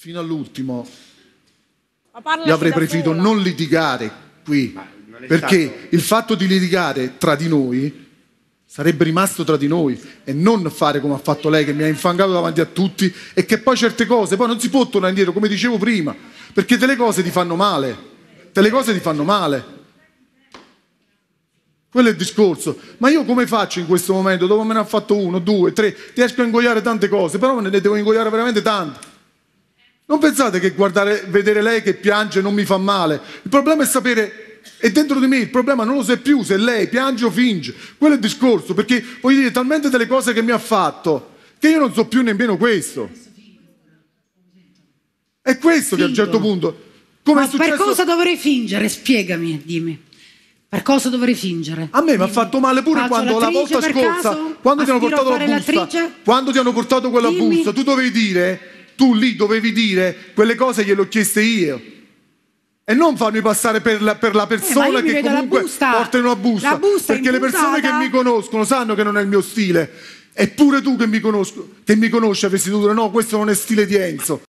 fino all'ultimo. Io avrei preferito sola. non litigare qui, perché stato... il fatto di litigare tra di noi sarebbe rimasto tra di noi e non fare come ha fatto lei che mi ha infangato davanti a tutti e che poi certe cose poi non si può tornare indietro come dicevo prima perché delle cose ti fanno male delle cose ti fanno male quello è il discorso ma io come faccio in questo momento dopo me ne ha fatto uno, due, tre riesco a ingoiare tante cose però me ne devo ingoiare veramente tante non pensate che guardare, vedere lei che piange non mi fa male. Il problema è sapere, è dentro di me, il problema non lo so più se lei piange o finge. Quello è il discorso, perché voglio dire, talmente delle cose che mi ha fatto, che io non so più nemmeno questo. È questo Figo. che a un certo punto... Come Ma è successo... per cosa dovrei fingere? Spiegami, dimmi. Per cosa dovrei fingere? A me mi ha fatto male pure Faccio quando la volta scorsa, quando ti hanno portato la busta, quando ti hanno portato quella Dimmi. busta, tu dovevi dire tu lì dovevi dire quelle cose gliele ho chieste io. E non farmi passare per la, per la eh, persona eh, che comunque busta, porta in una busta. busta perché le persone che mi conoscono sanno che non è il mio stile. Eppure tu che mi, conosco, che mi conosci avresti dovuto dire no, questo non è stile di Enzo.